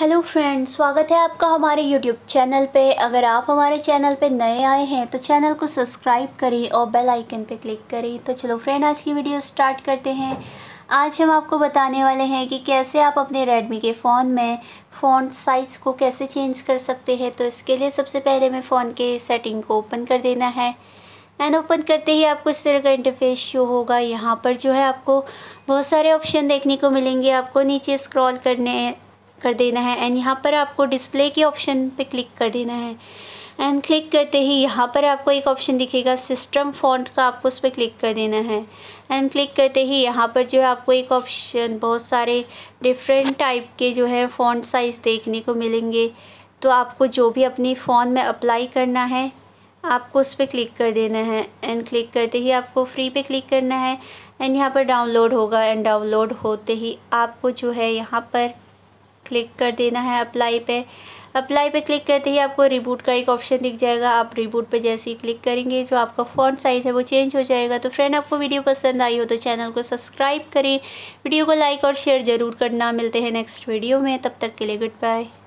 hello friends स्वागत है आपका हमारे यूट्यूब चैनल पे अगर आप हमारे चैनल पे नए आए हैं तो चैनल को सब्सक्राइब करें और बेल आइकन पे क्लिक करें तो चलो फ्रेंड आज की वीडियो स्टार्ट करते हैं आज हम आपको बताने वाले हैं कि कैसे आप अपने रेडमी के फ़ोन में फ़ोन साइज़ को कैसे चेंज कर सकते हैं तो इसके लिए सबसे पहले मैं फ़ोन के सेटिंग को ओपन कर देना है एंड ओपन करते ही आपको इस तरह का इंटरफेस शो होगा यहाँ पर जो है आपको बहुत सारे ऑप्शन देखने को मिलेंगे आपको नीचे स्क्रॉल करने कर देना है एंड यहाँ पर आपको डिस्प्ले के ऑप्शन पे क्लिक कर देना है एंड क्लिक करते ही यहाँ पर आपको एक ऑप्शन दिखेगा सिस्टम फॉन्ट का आपको उस पर क्लिक कर देना है एंड क्लिक करते ही यहाँ पर जो है आपको एक ऑप्शन बहुत सारे डिफरेंट टाइप के जो है फॉन्ट साइज़ देखने को मिलेंगे तो आपको जो भी अपनी फ़ोन में अप्लाई करना है आपको उस पर क्लिक कर देना है एंड क्लिक करते ही आपको फ्री पे क्लिक करना है एंड यहाँ पर डाउनलोड होगा एंड डाउनलोड होते ही आपको जो है यहाँ पर क्लिक कर देना है अप्लाई पे अप्लाई पे क्लिक करते ही आपको रिबूट का एक ऑप्शन दिख जाएगा आप रिबूट पे जैसे ही क्लिक करेंगे जो आपका फोन साइज़ है वो चेंज हो जाएगा तो फ्रेंड आपको वीडियो पसंद आई हो तो चैनल को सब्सक्राइब करें वीडियो को लाइक और शेयर ज़रूर करना मिलते हैं नेक्स्ट वीडियो में तब तक के लिए गुड बाय